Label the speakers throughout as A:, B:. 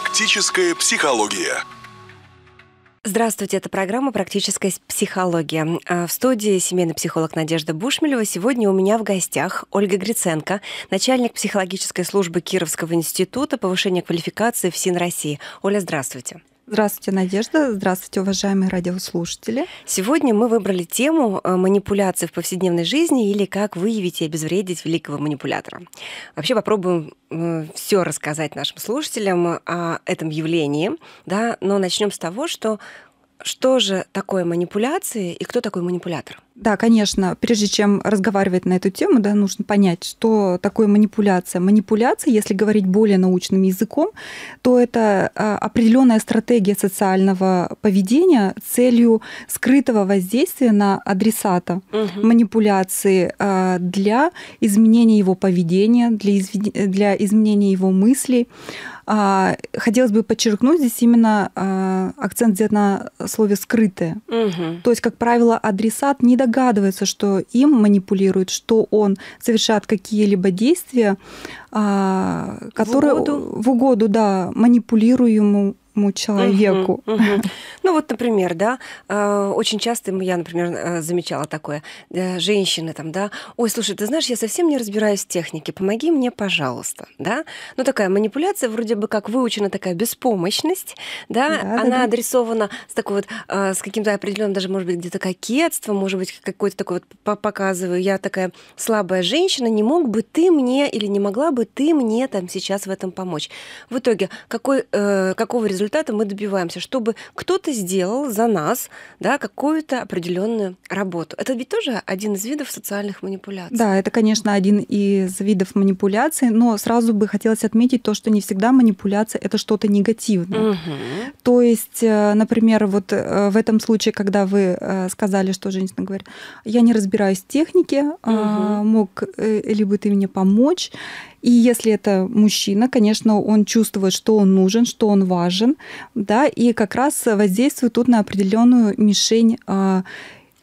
A: Практическая психология. Здравствуйте, это программа «Практическая психология». А, в студии семейный психолог Надежда Бушмелева. Сегодня у меня в гостях Ольга Гриценко, начальник психологической службы Кировского института повышения квалификации в СИН России. Оля, здравствуйте. Здравствуйте, Надежда. Здравствуйте, уважаемые радиослушатели. Сегодня мы выбрали тему э, манипуляции в повседневной жизни или как выявить и обезвредить великого манипулятора. Вообще попробуем э, все рассказать нашим слушателям о этом явлении, да, но начнем с того, что что же такое манипуляции и кто такой манипулятор?
B: Да, конечно. Прежде чем разговаривать на эту тему, да, нужно понять, что такое манипуляция. Манипуляция, если говорить более научным языком, то это а, определенная стратегия социального поведения с целью скрытого воздействия на адресата угу. манипуляции а, для изменения его поведения, для, изв... для изменения его мыслей а, хотелось бы подчеркнуть здесь именно а, акцент где на слове «скрытое». Угу. То есть, как правило, адресат не догадывается, что им манипулирует, что он совершает какие-либо действия, а, которые в угоду, в угоду да, манипулируемому близкому человеку.
A: Ну вот, например, да, э, очень часто я, например, э, замечала такое, э, женщины там, да, ой, слушай, ты знаешь, я совсем не разбираюсь в технике, помоги мне, пожалуйста, да. Ну такая манипуляция, вроде бы как выучена такая беспомощность, да, она адресована с такой вот, с каким-то определенным даже, может быть, где-то кокетством, может быть, какой-то такой вот показываю, я такая слабая женщина, не мог бы ты мне или не могла бы ты мне там сейчас в этом помочь. В итоге какой, какого результата результата мы добиваемся, чтобы кто-то сделал за нас да, какую-то определенную работу. Это ведь тоже один из видов социальных манипуляций. Да,
B: это, конечно, один из видов манипуляций, но сразу бы хотелось отметить то, что не всегда манипуляция это что-то негативное. Угу. То есть, э, например, вот э, в этом случае, когда вы э, сказали, что женщина говорит, я не разбираюсь в технике, угу. мог бы ты мне помочь, и если это мужчина, конечно, он чувствует, что он нужен, что он важен, да, и как раз воздействует тут на определенную мишень а,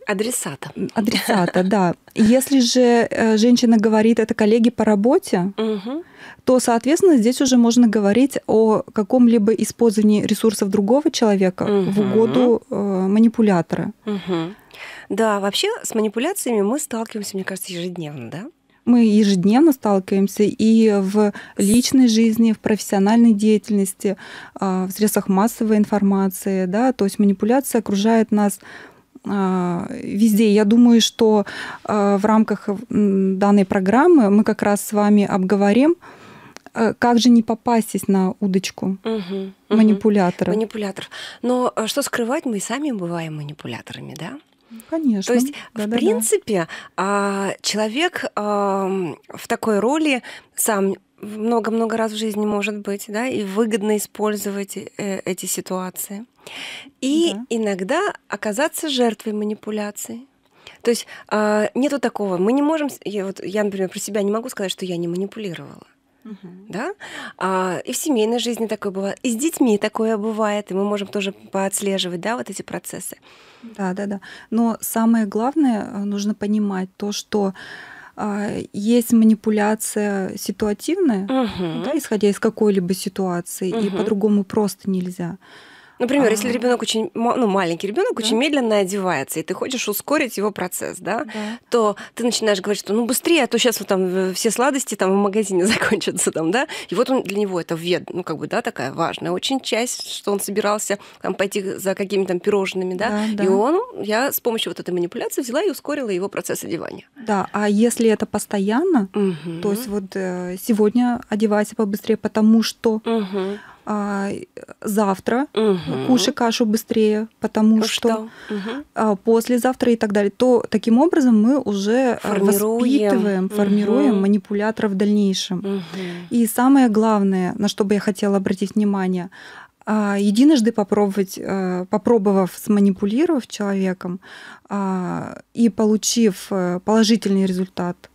A: Адресата.
B: Адресата, да. Если же э, женщина говорит, это коллеги по работе, угу. то, соответственно, здесь уже можно говорить о каком-либо использовании ресурсов другого человека угу. в угоду э, манипулятора.
A: Угу. Да, вообще с манипуляциями мы сталкиваемся, мне кажется, ежедневно, да?
B: мы ежедневно сталкиваемся и в личной жизни, в профессиональной деятельности, а, в средствах массовой информации, да, то есть манипуляция окружает нас а, везде. Я думаю, что а, в рамках данной программы мы как раз с вами обговорим, как же не попастись на удочку угу, манипулятора.
A: Угу, манипулятор. Но э, что скрывать, мы сами бываем манипуляторами, да? Конечно. То есть, да, в да, принципе, да. человек а, в такой роли сам много-много раз в жизни может быть, да, и выгодно использовать э, эти ситуации. И да. иногда оказаться жертвой манипуляций. То есть а, нету такого. Мы не можем. Я, вот, я, например, про себя не могу сказать, что я не манипулировала. Угу. Да? А, и в семейной жизни такое бывает, и с детьми такое бывает, и мы можем тоже поотслеживать, да, вот эти процессы. Да, да, да. Но самое
B: главное, э, нужно понимать то, что а, есть манипуляция ситуативная, угу. да, исходя из какой-либо ситуации, угу. и по-другому просто нельзя.
A: Например, а... если ребенок очень ну, маленький ребенок да. очень медленно одевается, и ты хочешь ускорить его процесс, да, да, то ты начинаешь говорить, что ну быстрее, а то сейчас вот там э, все сладости там в магазине закончатся, там, да. И вот он для него это вед, ну как бы да, такая важная очень часть, что он собирался там пойти за какими-то там пирожными, да. да и да. он, я с помощью вот этой манипуляции взяла и ускорила его процесс одевания.
B: Да, а если это постоянно, угу. то есть вот э, сегодня одевайся побыстрее, потому что угу а, завтра, угу. кушай кашу быстрее, потому ну что, что? Угу. А, послезавтра и так далее, то таким образом мы уже э, формируем. воспитываем, угу. формируем манипуляторов в дальнейшем. Угу. И самое главное, на что бы я хотела обратить внимание, а, единожды попробовать, э, попробовав сманипулировав человеком а, и получив э, положительный результат –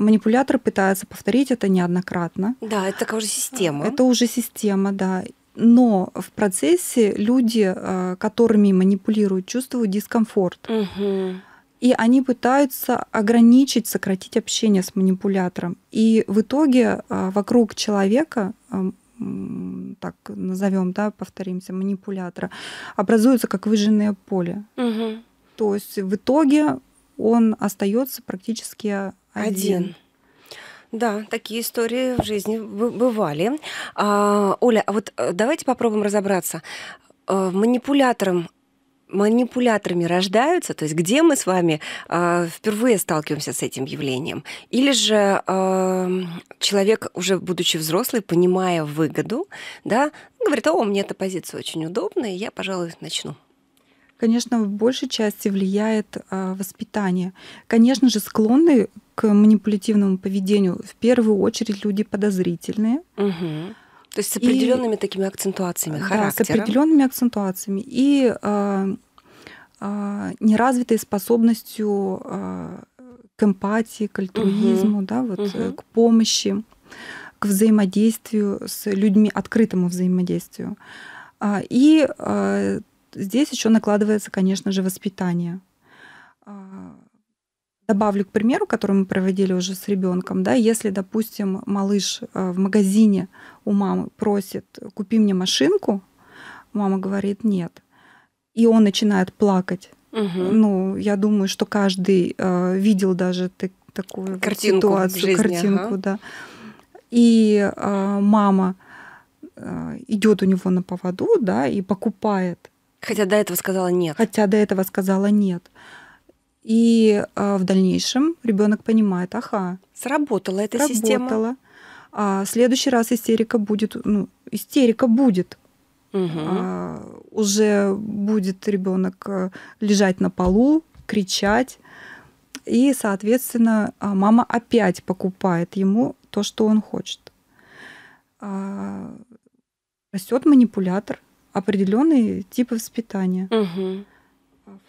B: манипулятор пытается повторить это неоднократно.
A: Да, это такая уже система. Это
B: уже система, да. Но в процессе люди, э, которыми манипулируют, чувствуют дискомфорт.
A: Угу.
B: И они пытаются ограничить, сократить общение с манипулятором. И в итоге э, вокруг человека э, так назовем, да, повторимся, манипулятора, образуется как выжженное поле. Угу. То есть в итоге он остается практически один. один.
A: Да, такие истории в жизни бывали. А, Оля, а вот э, давайте попробуем разобраться. Э, манипулятором манипуляторами рождаются, то есть где мы с вами э, впервые сталкиваемся с этим явлением, или же э, человек, уже будучи взрослый, понимая выгоду, да, говорит, о, мне эта позиция очень удобная, я, пожалуй, начну
B: конечно, в большей части влияет а, воспитание. Конечно же, склонны к манипулятивному поведению в первую очередь люди подозрительные.
A: Угу. То есть с определенными и, такими акцентуациями характера. Да, с определенными
B: акцентуациями. И э, э, неразвитой способностью э, к эмпатии, к альтруизму, угу. да, вот, угу. к помощи, к взаимодействию с людьми, открытому взаимодействию. И здесь еще накладывается, конечно же, воспитание. А, добавлю к примеру, который мы проводили уже с ребенком, да, если, допустим, малыш э, в магазине у мамы просит, купи мне машинку, мама говорит нет, и он начинает плакать. Угу. Ну, я думаю, что каждый э, видел даже ты, такую картинку ситуацию, жизни, картинку, ага. да. И э, мама э, идет у него на поводу, да, и покупает Хотя до этого сказала нет. Хотя до этого сказала нет. И э, в дальнейшем ребенок понимает, ага. Сработала эта сработала. система. А, следующий раз истерика будет, ну, истерика будет. Угу. А, уже будет ребенок э, лежать на полу, кричать. И, соответственно, а, мама опять покупает ему то, что он хочет. А, растет манипулятор,
A: определенный тип воспитания. Угу.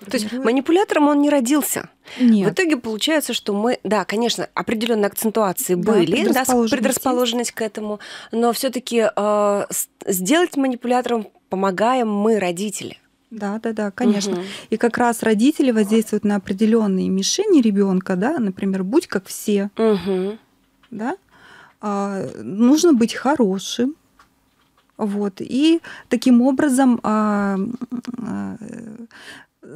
A: То есть манипулятором он не родился. Нет. В итоге получается, что мы, да, конечно, определенные акцентуации да, были, предрасположенность. Да, предрасположенность к этому, но все-таки э, сделать манипулятором помогаем мы, родители. Да, да, да, конечно. Угу.
B: И как раз родители воздействуют на определенные мишени ребенка, да, например, будь как все, угу. да. А, нужно быть хорошим, вот. И таким образом а, а,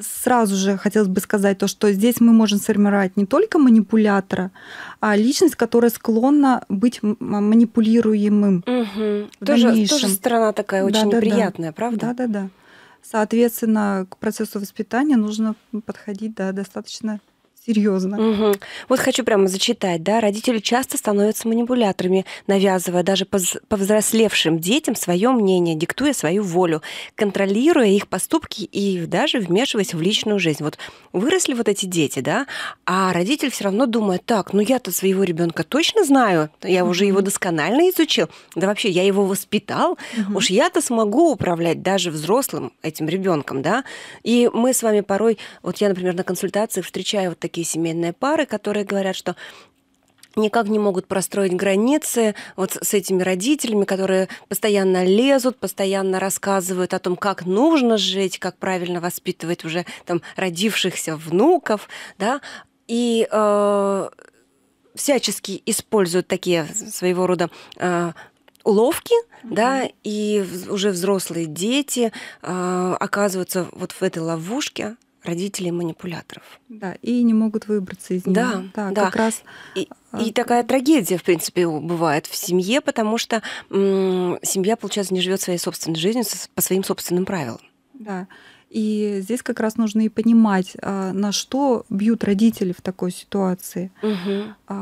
B: сразу же хотелось бы сказать то, что здесь мы можем сформировать не только манипулятора, а личность, которая склонна быть манипулируемым.
A: Угу. Тоже, дальнейшем. тоже страна такая очень да, неприятная, да, правда?
B: Да, да, да. Соответственно, к процессу воспитания нужно подходить да, достаточно
A: серьезно. Угу. Вот хочу прямо зачитать, да, родители часто становятся манипуляторами, навязывая даже повзрослевшим детям свое мнение, диктуя свою волю, контролируя их поступки и даже вмешиваясь в личную жизнь. Вот выросли вот эти дети, да, а родитель все равно думает, так, ну я-то своего ребенка точно знаю, я уже его досконально изучил, да вообще я его воспитал, угу. уж я-то смогу управлять даже взрослым этим ребенком, да. И мы с вами порой, вот я, например, на консультациях встречаю вот такие такие семейные пары, которые говорят, что никак не могут простроить границы вот с этими родителями, которые постоянно лезут, постоянно рассказывают о том, как нужно жить, как правильно воспитывать уже там родившихся внуков, да, и э, всячески используют такие своего рода э, уловки, mm-hmm. да, и уже взрослые дети э, оказываются вот в этой ловушке родителей-манипуляторов. Да,
B: и не могут выбраться из него. Да, да, да. как раз.
A: И, а, и такая трагедия, в принципе, бывает в семье, потому что семья, получается, не живет своей собственной жизнью по своим собственным правилам.
B: Да. И здесь как раз нужно и понимать, а, на что бьют родители в такой ситуации. Угу.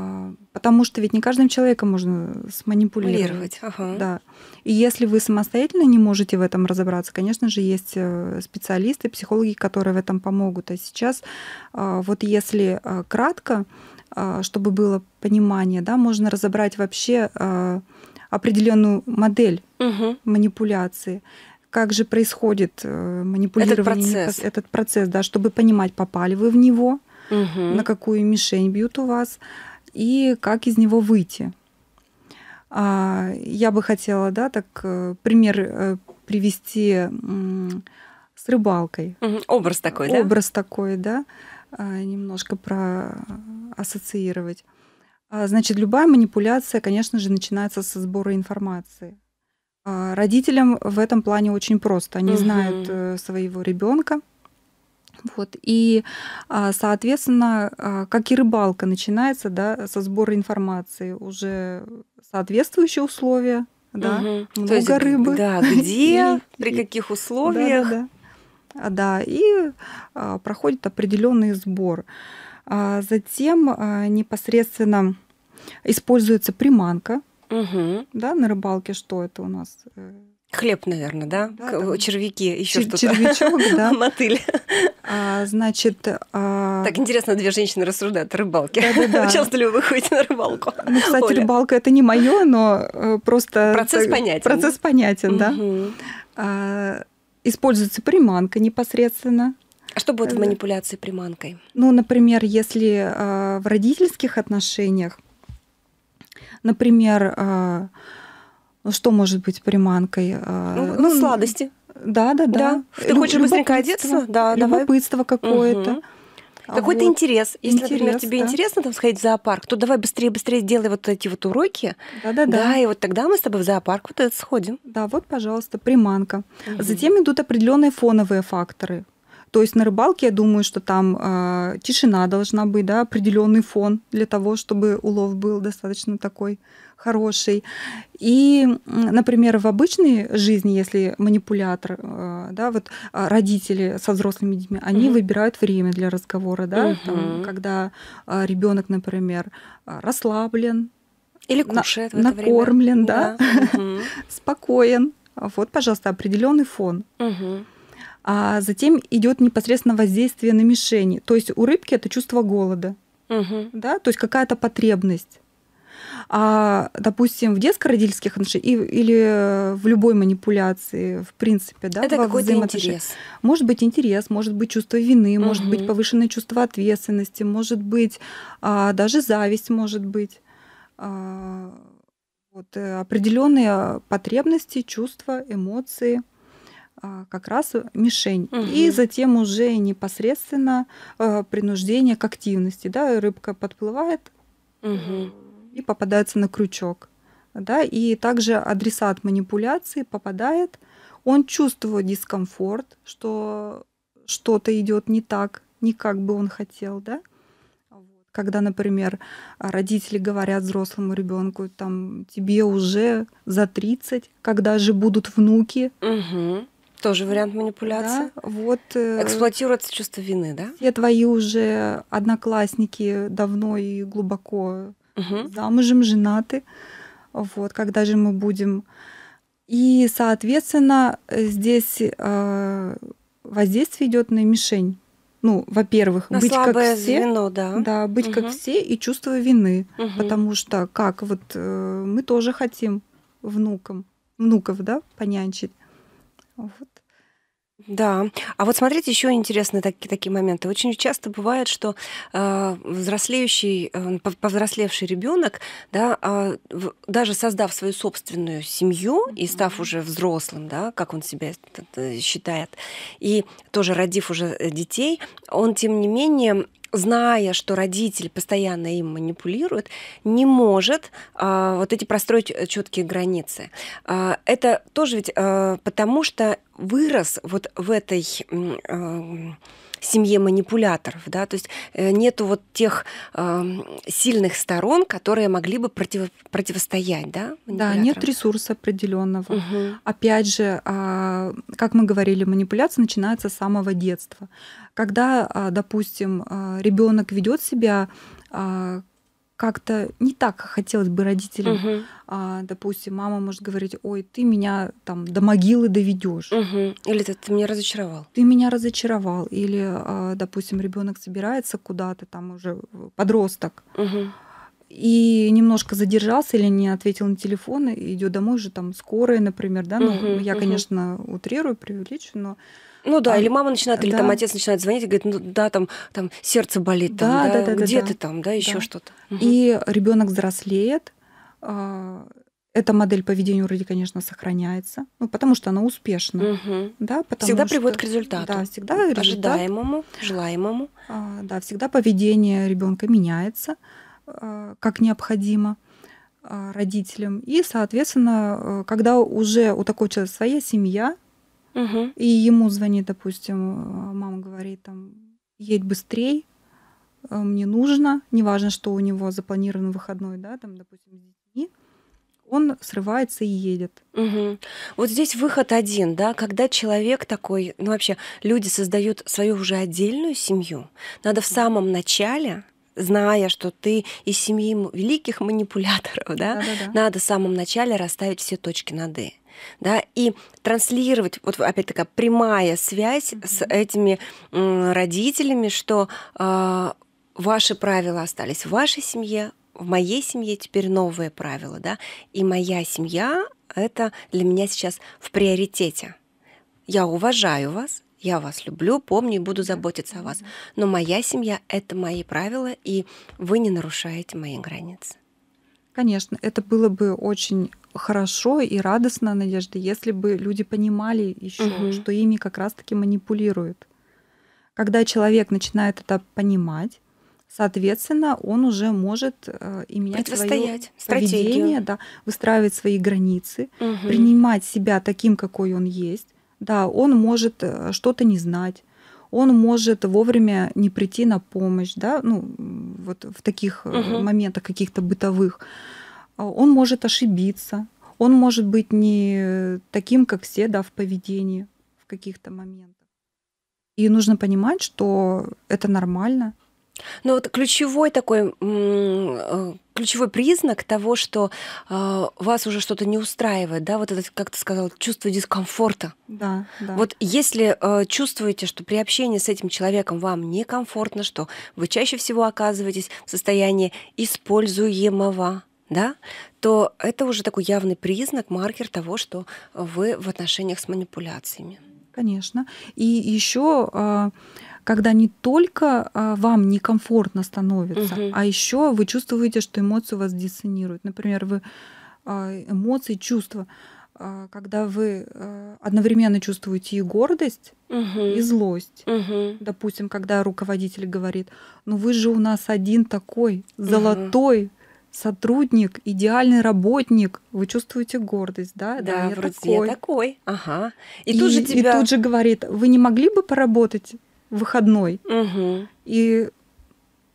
B: Потому что ведь не каждым человеком можно сманипулировать. Ага. Да. И если вы самостоятельно не можете в этом разобраться, конечно же, есть э, специалисты, психологи, которые в этом помогут. А сейчас, а, вот если кратко, чтобы было понимание, да, можно разобрать вообще определенную модель угу. манипуляции как же происходит э, манипулирование, этот процесс, этот процесс да, чтобы понимать, попали вы в него, угу. на какую мишень бьют у вас и как из него выйти. А, я бы хотела, да, так э, пример э, привести с рыбалкой. Угу. Образ такой, да? Образ такой, да. А, немножко проассоциировать. А, значит, любая манипуляция, конечно же, начинается со сбора информации. А, родителям в этом плане очень просто. Они угу. знают э, своего ребенка. Вот. И, а, соответственно, а, как и рыбалка начинается да, со сбора информации, уже соответствующие условия,
A: да, угу. много То есть, рыбы. Да, где, при каких условиях. Да,
B: да, да. да и а, проходит определенный сбор. А затем а, непосредственно используется приманка, Угу. Да, на рыбалке что это у нас?
A: Э, Хлеб, наверное, да? да э, Червяки, еще Чер- что-то. Червячок, да. Мотыль.
B: А, значит... А... Так
A: интересно, две женщины рассуждают о рыбалке. Да-да-да. Часто ли вы ходите на рыбалку? Ну, кстати, Оля.
B: рыбалка это не мое, но э, просто... Процесс так, понятен. Процесс понятен, да. Угу. А, используется приманка непосредственно. А что будет в
A: манипуляции приманкой?
B: Ну, например, если а, в родительских отношениях Например, э, что может быть приманкой? Э, ну, ну сладости.
A: Да, да, да. да. Ты Люб- хочешь быстренько одеться? Да, любопытство какое-то. Угу.
B: Какой-то вот. интерес. Если, интерес, например, тебе да. интересно
A: там сходить в зоопарк, то давай быстрее, быстрее сделай вот эти вот уроки. Да-да-да. Да, и вот тогда мы с тобой в зоопарк вот сходим. Да, вот, пожалуйста, приманка. Угу. Затем
B: идут определенные фоновые факторы. То есть на рыбалке, я думаю, что там э, тишина должна быть, да, определенный фон для того, чтобы улов был достаточно такой хороший. И, например, в обычной жизни, если манипулятор, э, да, вот э, родители со взрослыми детьми, они mm выбирают время для разговора, да, mm там, когда э, ребенок, например, расслаблен, или кушает на, в это накормлен, время. да, да. mm спокоен. Вот, пожалуйста, определенный фон. mm а затем идет непосредственно воздействие на мишени. То есть у рыбки это чувство голода, угу. да, то есть какая-то потребность. А, допустим, в детско-родительских отношениях или в любой манипуляции, в принципе, да, это какой-то интерес. Может быть интерес, может быть чувство вины, угу. может быть повышенное чувство ответственности, может быть а, даже зависть, может быть. А, вот, э, определенные потребности, чувства, эмоции – а, как раз э, мишень. Угу. И затем уже непосредственно э, принуждение к активности. Да? Рыбка подплывает угу. и попадается на крючок. Да? И также адресат манипуляции попадает. Он чувствует дискомфорт, что что-то идет не так, не как бы он хотел, да? Когда, например, родители говорят взрослому ребенку, там, тебе уже за 30, когда же будут внуки,
A: угу. Тоже вариант манипуляции. Да. Вот, э, Эксплуатируется чувство вины, да?
B: Все твои уже одноклассники давно и глубоко угу. замужем, женаты. Вот, когда же мы будем... И, соответственно, здесь э, воздействие идет на мишень. Ну, во-первых, на быть как все, звено, да. да, быть угу. как все и чувство вины, угу. потому что как вот э, мы тоже хотим внукам, внуков, да, понянчить. Вот.
A: Да. А вот смотрите, еще интересные такие, такие моменты. Очень часто бывает, что э, взрослеющий, э, повзрослевший ребенок, да, э, в, даже создав свою собственную семью mm-hmm. и став уже взрослым, да, как он себя э, считает, и тоже родив уже э, детей, он, тем не менее, зная, что родитель постоянно им манипулирует, не может э, вот эти простроить э, четкие границы. Э, это тоже ведь э, потому, что вырос вот в этой... Э, семье манипуляторов, да, то есть э, нету вот тех э, сильных сторон, которые могли бы против, противостоять, да? Да, нет
B: ресурса определенного.
A: Угу. Опять же,
B: э, как мы говорили, манипуляция начинается с самого детства. Когда, э, допустим, э, ребенок ведет себя э, как-то не так хотелось бы родителям. Угу. А, допустим, мама может говорить, ой, ты меня там до могилы доведешь. Угу.
A: Или ты, ты меня разочаровал.
B: Ты меня разочаровал. Или, а, допустим, ребенок собирается куда-то, там уже подросток. Угу. И немножко задержался или не ответил на телефон, идет домой уже там скорая, например, да, ну угу, я, угу. конечно, утрирую, преувеличу, но ну да, а, или мама начинает, или да. там отец начинает
A: звонить и говорит, ну да, там, там сердце болит, да, там, да, да, да, где да, ты да. там, да, еще да. что-то. И угу. ребенок взрослеет. А,
B: эта модель поведения вроде, конечно, сохраняется, ну, потому что она успешна. Угу. Да, потому всегда что, приводит к результату.
A: Да, всегда результат, ожидаемому, желаемому. А, да, всегда
B: поведение ребенка меняется, а, как необходимо родителям. И, соответственно, когда уже у такого человека своя семья, Угу. И ему звонит, допустим, э, мама говорит, там, едь быстрей, э, мне нужно, неважно, что у него запланирован выходной, да, там, допустим, с детьми,
A: он срывается и едет. Угу. Вот здесь выход один, да, когда человек такой, ну вообще, люди создают свою уже отдельную семью, надо в самом начале зная, что ты из семьи великих манипуляторов, да, да, да, да. надо в самом начале расставить все точки над «и» да, и транслировать, вот опять такая прямая связь mm-hmm. с этими родителями, что э, ваши правила остались в вашей семье, в моей семье теперь новые правила, да, и моя семья это для меня сейчас в приоритете. Я уважаю вас, я вас люблю, помню и буду заботиться о вас. Но моя семья — это мои правила, и вы не нарушаете мои границы. Конечно, это было бы
B: очень хорошо и радостно, Надежда, если бы люди понимали еще, угу. что ими как раз-таки манипулируют. Когда человек начинает это понимать, соответственно, он уже может э, и менять свое поведение, да, выстраивать свои границы, угу. принимать себя таким, какой он есть. Да, он может э, что-то не знать, он может вовремя не прийти на помощь, да, ну, вот в таких угу. моментах каких-то бытовых. А, он может ошибиться, он может быть не таким, как все, да, в поведении в
A: каких-то моментах.
B: И нужно понимать, что это нормально,
A: ну вот ключевой такой э, ключевой признак того, что э, вас уже что-то не устраивает, да, вот это, как ты сказал чувство дискомфорта. Да, да. Вот если э, чувствуете, что при общении с этим человеком вам некомфортно, что вы чаще всего оказываетесь в состоянии используемого, да, то это уже такой явный признак, маркер того, что вы в отношениях с манипуляциями. Конечно. И еще э, когда не только а, вам некомфортно
B: становится, угу. а еще вы чувствуете, что эмоции вас диссонируют. Например, вы а, эмоции, чувства, а, когда вы одновременно чувствуете и гордость, угу. и злость. Угу. Допустим, когда руководитель говорит, ну вы же у нас один такой, золотой. Угу сотрудник, идеальный работник, вы чувствуете гордость, да? Да, да я вроде такой. я
A: такой. Ага. И, и, тут же тебя... и тут же
B: говорит, вы не могли бы поработать выходной.
A: Угу.
B: И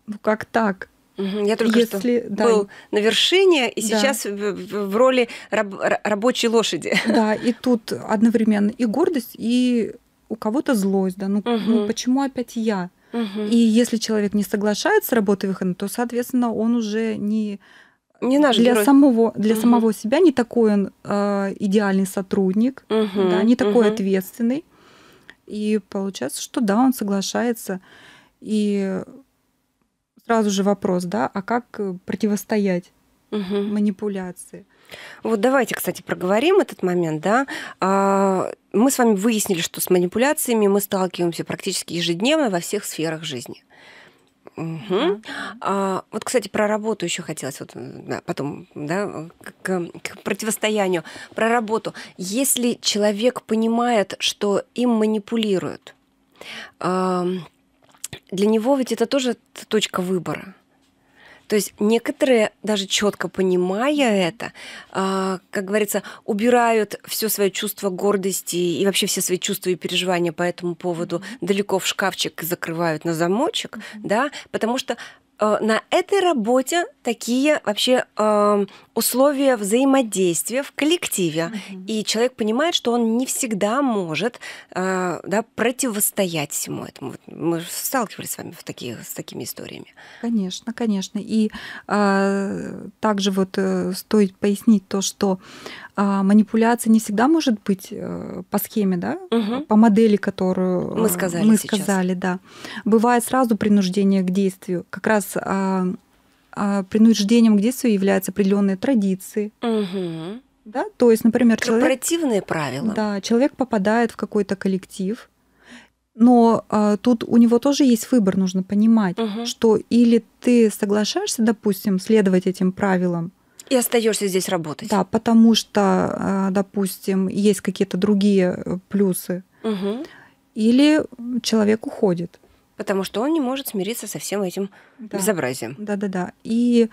B: ну как так? Я только Если, что да. был на
A: вершине, и да. сейчас в, в роли раб, рабочей лошади.
B: Да, и тут одновременно и гордость, и у кого-то злость, да, ну, угу. ну почему опять я? Угу. И если человек не соглашается с работой выхода, то, соответственно, он уже не не наш для самого для угу. самого себя не такой он э, идеальный сотрудник, угу. да, не такой угу. ответственный. И получается, что да, он соглашается. И сразу же вопрос, да, а как э, противостоять угу. манипуляции?
A: Вот давайте, кстати, проговорим этот момент, да. А, мы с вами выяснили, что с манипуляциями мы сталкиваемся практически ежедневно во всех сферах жизни. Угу. А, вот, кстати, про работу еще хотелось вот, да, потом, да, к, к противостоянию. Про работу. Если человек понимает, что им манипулируют, для него ведь это тоже точка выбора. То есть некоторые, даже четко понимая это, а, как говорится, убирают все свое чувство гордости и вообще все свои чувства и переживания по этому поводу далеко в шкафчик закрывают на замочек, mm-hmm. да, потому что Э, на этой работе такие вообще э, условия взаимодействия в коллективе, mm-hmm. и человек понимает, что он не всегда может э, да, противостоять всему этому. Мы сталкивались с вами в таких с такими историями.
B: Конечно, конечно. И э, также вот э, стоит пояснить то, что а, манипуляция не всегда может быть э, по схеме, да, угу. по модели, которую э, мы сказали. Мы сейчас. сказали, да. Бывает сразу принуждение к действию. Как раз а, а, принуждением к действию являются определенные традиции.
A: Угу.
B: Да, то есть, например, корпоративные человек, правила. Да, человек попадает в какой-то
A: коллектив,
B: но а, тут у него тоже есть выбор, нужно понимать, угу. что или ты соглашаешься, допустим, следовать этим правилам,
A: и остаешься здесь работать.
B: Да, потому что, э, допустим, есть какие-то другие э, плюсы. Угу.
A: Или человек уходит. Потому что он не может смириться со всем этим да. безобразием. Да, да, да. И,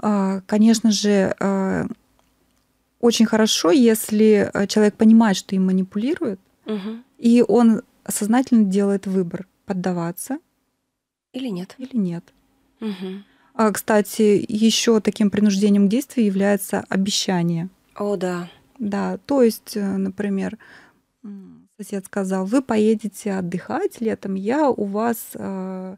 A: э, конечно же,
B: очень хорошо, если человек понимает, что им манипулируют, угу. и он сознательно делает выбор поддаваться. Или нет. Или нет. Угу. А, кстати, еще таким принуждением к действию является обещание. О, да. Да, то есть, э, например, сосед сказал, вы поедете отдыхать летом, я у вас, э,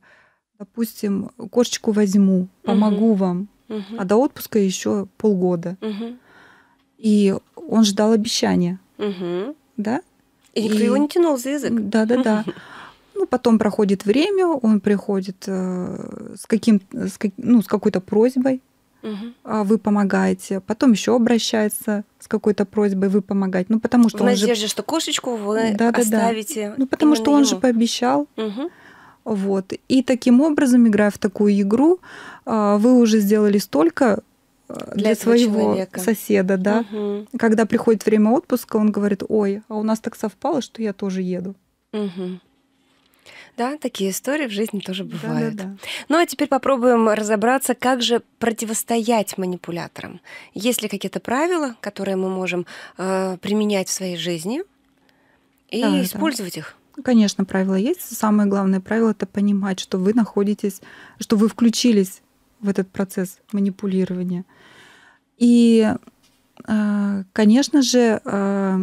B: допустим, кошечку возьму, помогу угу. вам, угу. а до отпуска еще полгода. Угу. И он ждал обещания, угу. да?
A: И никто и... его не тянул за язык.
B: Да-да-да. ну, потом проходит время, он приходит э, с, каким, с, как, ну, с какой-то просьбой, угу. вы помогаете, потом еще обращается с какой-то просьбой вы помогать, ну потому что в он надежде, же... что
A: кошечку вы да, оставите, да, да. ну потому что он ему. же
B: пообещал, угу. вот и таким образом играя в такую игру, а, вы уже сделали столько э, для, для своего человека. соседа, да. Угу. Когда приходит время отпуска, он говорит, ой, а у нас так совпало, что я тоже
A: еду. Угу. Да, такие истории в жизни тоже бывают. Да, да, да. Ну а теперь попробуем разобраться, как же противостоять манипуляторам. Есть ли какие-то правила, которые мы можем э, применять в своей жизни и да, использовать да. их?
B: Конечно, правила есть. Самое главное правило это понимать, что вы находитесь, что вы включились в этот процесс манипулирования. И, э, конечно же, э,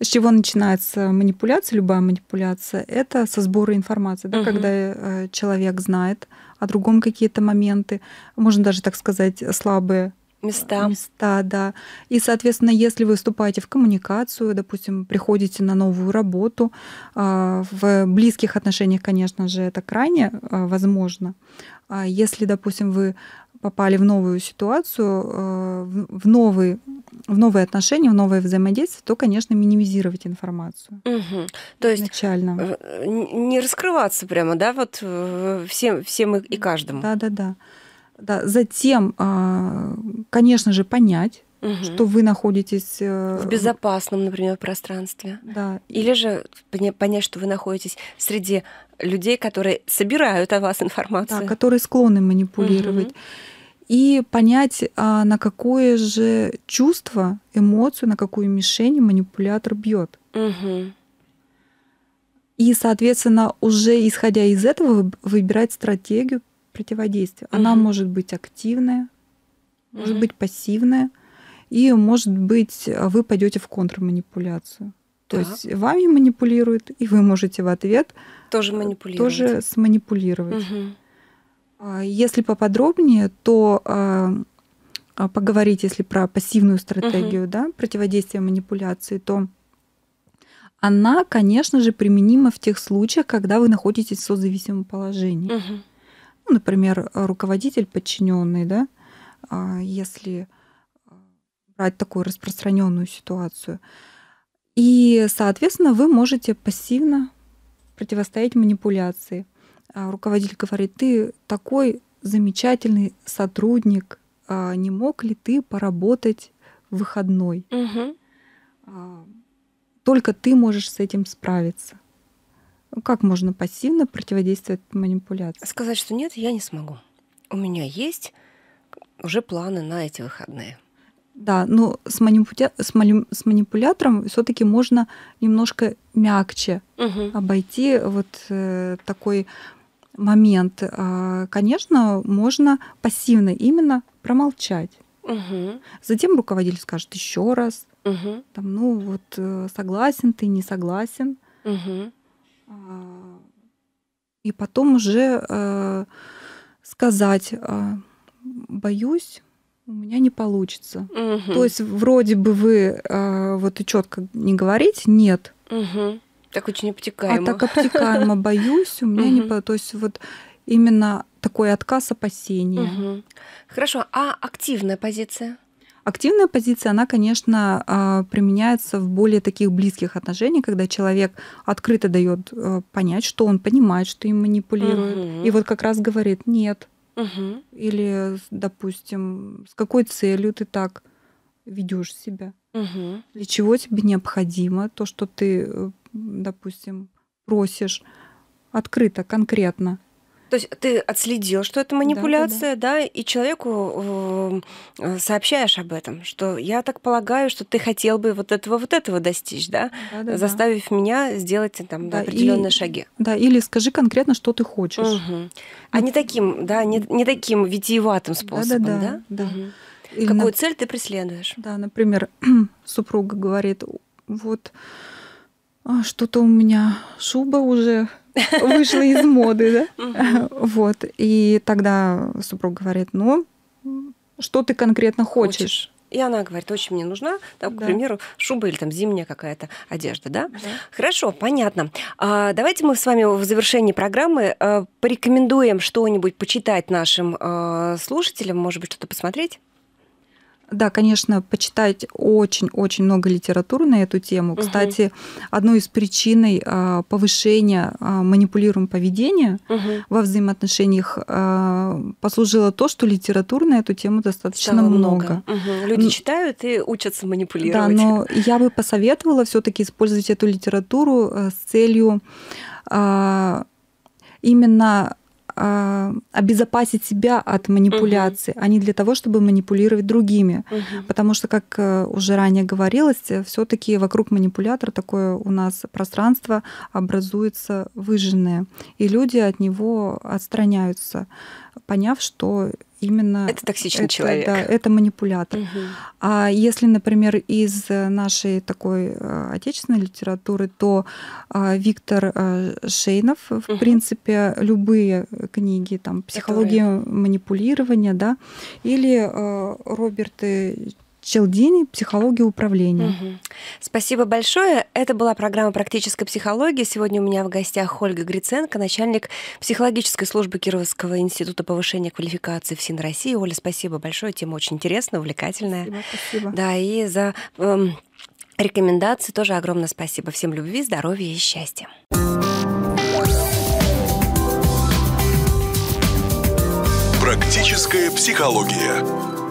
B: с чего начинается манипуляция, любая манипуляция? Это со сбора информации, да, угу. когда э, человек знает о другом какие-то моменты, можно даже так сказать, слабые места. Места, да. И, соответственно, если вы вступаете в коммуникацию, допустим, приходите на новую работу, а, в близких отношениях, конечно же, это крайне а, возможно. А Если, допустим, вы попали в новую ситуацию, э, в, новые в новые отношения, в новое взаимодействие, то, конечно, минимизировать информацию.
A: Угу. То есть изначально. Э, не раскрываться прямо, да, вот э, всем, всем и каждому. Да,
B: да, да. да. Затем, а, конечно же, понять, угу. что вы находитесь в
A: безопасном, например, пространстве. Да. Или же понять, что вы находитесь среди людей, которые собирают о вас информацию. Да,
B: которые склонны манипулировать. Угу и понять, а, на какое же чувство, эмоцию, на какую мишень манипулятор бьет. Угу. И, соответственно, уже исходя из этого выбирать стратегию противодействия. Она может быть активная, угу. может быть пассивная, и может быть вы пойдете в контрманипуляцию. То есть вами манипулируют, и вы можете в ответ
A: тоже, тоже
B: сманипулировать. Угу. А, если поподробнее, то а, а, поговорить, если про пассивную стратегию угу. да, противодействия манипуляции, то она, конечно же, применима в тех случаях, когда вы находитесь в созависимом положении. Угу. Ну, например, руководитель, подчиненный, да, если брать такую распространенную ситуацию. И, соответственно, вы можете пассивно противостоять манипуляции. А, руководитель говорит, ты такой замечательный сотрудник, а, не мог ли ты поработать в выходной? Угу. Только ты можешь с этим справиться. Ну, как можно пассивно противодействовать манипуляции?
A: Сказать, что нет, я не смогу. У меня есть уже планы на эти выходные. Да,
B: но с, манипуля... с, мали... с манипулятором все-таки можно немножко мягче угу. обойти вот э, такой момент, а, конечно, можно пассивно именно промолчать. Угу. Затем руководитель скажет еще раз, угу. там, ну вот э, согласен ты, не согласен.
A: Угу.
B: И потом уже э, сказать, «А, боюсь, у меня не получится.
A: Угу. То есть
B: вроде бы вы э, вот и четко не говорите, нет.
A: Угу. Так очень а обтекаемо. А так обтекаемо, боюсь,
B: у меня не... То есть вот именно такой отказ опасения.
A: Хорошо, а активная позиция?
B: Активная позиция, она, конечно, а, применяется в более таких близких отношениях, когда человек открыто дает э, понять, что он понимает, что им манипулирует. Угу. И вот как раз говорит нет. Угу. Или, допустим, с какой целью ты так ведешь себя?
A: Угу. Для
B: чего тебе необходимо то, что ты э, допустим, просишь открыто, конкретно.
A: То есть ты отследил, что это манипуляция, да, да, да. да и человеку э, э, сообщаешь об этом, что я так полагаю, что ты хотел бы вот этого, вот этого достичь, да, э, да, да заставив да. меня сделать там да, определенные и, шаги.
B: Да, или скажи конкретно, что ты хочешь.
A: Угу. А ну, не таким, да, не, не таким витиеватым способом, да? да, да,
B: да. Угу. Какую на... цель ты преследуешь? Да, например, супруга говорит, вот а, что-то у меня шуба уже вышла из моды, да? Вот. И тогда супруг говорит, ну, что ты конкретно хочешь?
A: И она говорит, очень мне нужна, там, да. к примеру, шуба или там зимняя какая-то одежда, да? да. Хорошо, понятно. А, давайте мы с вами в завершении программы а, порекомендуем что-нибудь почитать нашим а, слушателям, может быть, что-то посмотреть.
B: Да, конечно, почитать очень-очень много литературы на эту тему. Угу. Кстати, одной из причин а, повышения а, манипулируемого поведения угу. во взаимоотношениях а, послужило то, что литературы на эту тему достаточно Стало много. много. Угу. Люди
A: читают и учатся манипулировать. Да, но
B: я бы посоветовала все-таки использовать эту литературу э, с целью именно а, обезопасить себя от манипуляций, угу. а не для того, чтобы манипулировать другими. Угу. Потому что, как э, уже ранее говорилось, э, все-таки вокруг манипулятора такое у нас пространство образуется выжженное, и люди от него отстраняются, поняв, что именно... Это токсичный это, человек. Да, это манипулятор. Угу. А если, например, из э, нашей такой э, отечественной литературы, то а, Виктор э, Шейнов, в угу. принципе, любые книги, там, «Психология Которые... манипулирования», да, или Роберт Челдини «Психология управления». Угу.
A: Спасибо большое. Это была программа практической психологии. Сегодня у меня в гостях Ольга Гриценко, начальник психологической службы Кировского института повышения квалификации в СИН России. Оля, спасибо большое. Тема очень интересная, увлекательная. Спасибо, спасибо. Да, и за эм, рекомендации тоже огромное спасибо. Всем любви, здоровья и счастья. Практическая психология.